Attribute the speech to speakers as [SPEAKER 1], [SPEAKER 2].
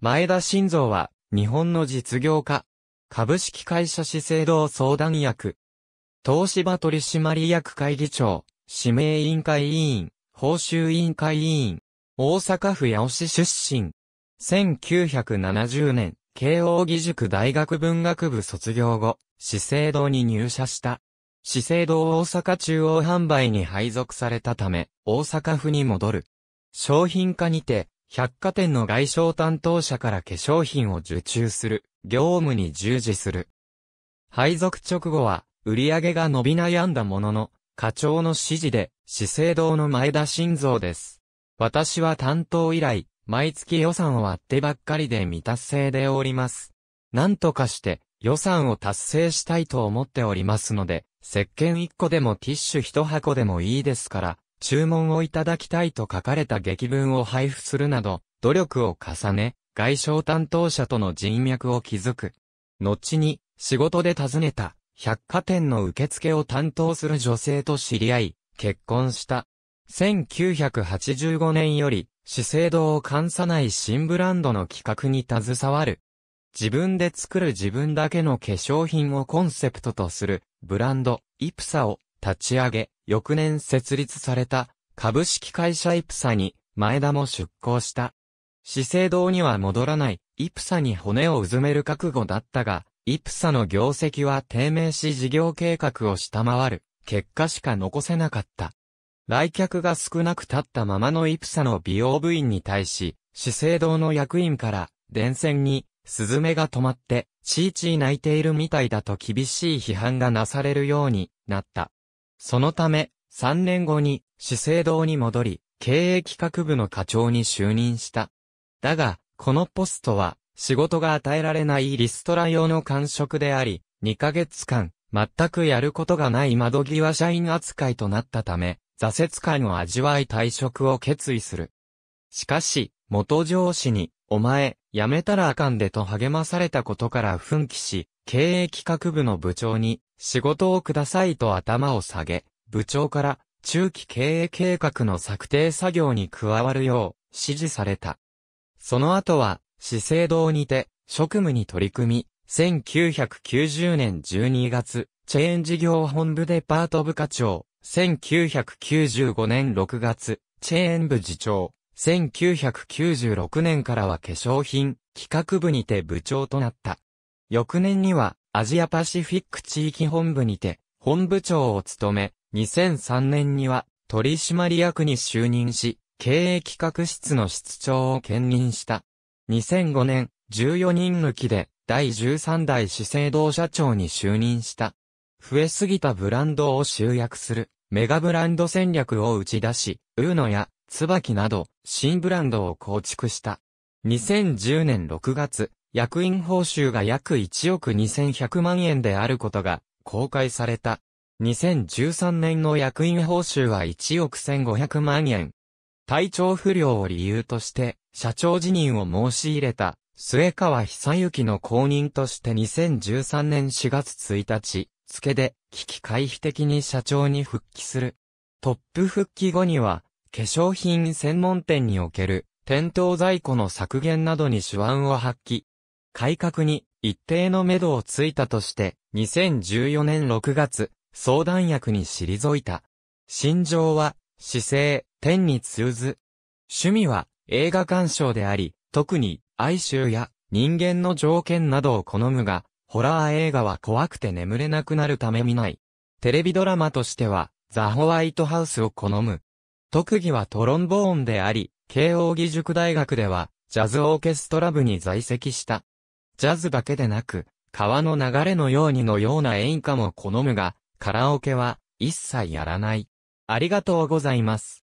[SPEAKER 1] 前田晋三は、日本の実業家。株式会社資生堂相談役。東芝取締役会議長、指名委員会委員、報酬委員会委員。大阪府八尾市出身。1970年、慶応義塾大学文学部卒業後、資生堂に入社した。資生堂大阪中央販売に配属されたため、大阪府に戻る。商品化にて、百貨店の外商担当者から化粧品を受注する、業務に従事する。配属直後は、売上が伸び悩んだものの、課長の指示で、資生堂の前田晋三です。私は担当以来、毎月予算を割ってばっかりで未達成でおります。なんとかして、予算を達成したいと思っておりますので、石鹸1個でもティッシュ1箱でもいいですから、注文をいただきたいと書かれた劇文を配布するなど、努力を重ね、外商担当者との人脈を築く。後に、仕事で訪ねた、百貨店の受付を担当する女性と知り合い、結婚した。1985年より、資生堂を監さない新ブランドの企画に携わる。自分で作る自分だけの化粧品をコンセプトとする、ブランド、イプサを立ち上げ、翌年設立された株式会社イプサに前田も出向した。資生堂には戻らない、イプサに骨をうずめる覚悟だったが、イプサの業績は低迷し事業計画を下回る、結果しか残せなかった。来客が少なく立ったままのイプサの美容部員に対し、資生堂の役員から、電線に、スズメが止まって、ちいちい泣いているみたいだと厳しい批判がなされるようになった。そのため、3年後に資生堂に戻り、経営企画部の課長に就任した。だが、このポストは、仕事が与えられないリストラ用の官職であり、2ヶ月間、全くやることがない窓際社員扱いとなったため、挫折感を味わい退職を決意する。しかし、元上司に、お前、辞めたらあかんでと励まされたことから奮起し、経営企画部の部長に仕事をくださいと頭を下げ、部長から中期経営計画の策定作業に加わるよう指示された。その後は、資生堂にて職務に取り組み、1990年12月、チェーン事業本部デパート部課長、1995年6月、チェーン部次長、1996年からは化粧品、企画部にて部長となった。翌年には、アジアパシフィック地域本部にて、本部長を務め、2003年には、取締役に就任し、経営企画室の室長を兼任した。2005年、14人抜きで、第13代資生堂社長に就任した。増えすぎたブランドを集約する、メガブランド戦略を打ち出し、ウーノや、椿など、新ブランドを構築した。2010年6月、役員報酬が約1億2100万円であることが公開された。2013年の役員報酬は1億1500万円。体調不良を理由として社長辞任を申し入れた末川久幸の後任として2013年4月1日付で危機回避的に社長に復帰する。トップ復帰後には化粧品専門店における店頭在庫の削減などに手腕を発揮。改革に一定の目処をついたとして、2014年6月、相談役に退いた。心情は、姿勢、天に通ず。趣味は、映画鑑賞であり、特に、哀愁や、人間の条件などを好むが、ホラー映画は怖くて眠れなくなるため見ない。テレビドラマとしては、ザ・ホワイトハウスを好む。特技はトロンボーンであり、慶応義塾大学では、ジャズオーケストラ部に在籍した。ジャズだけでなく、川の流れのようにのような演歌も好むが、カラオケは一切やらない。ありがとうございます。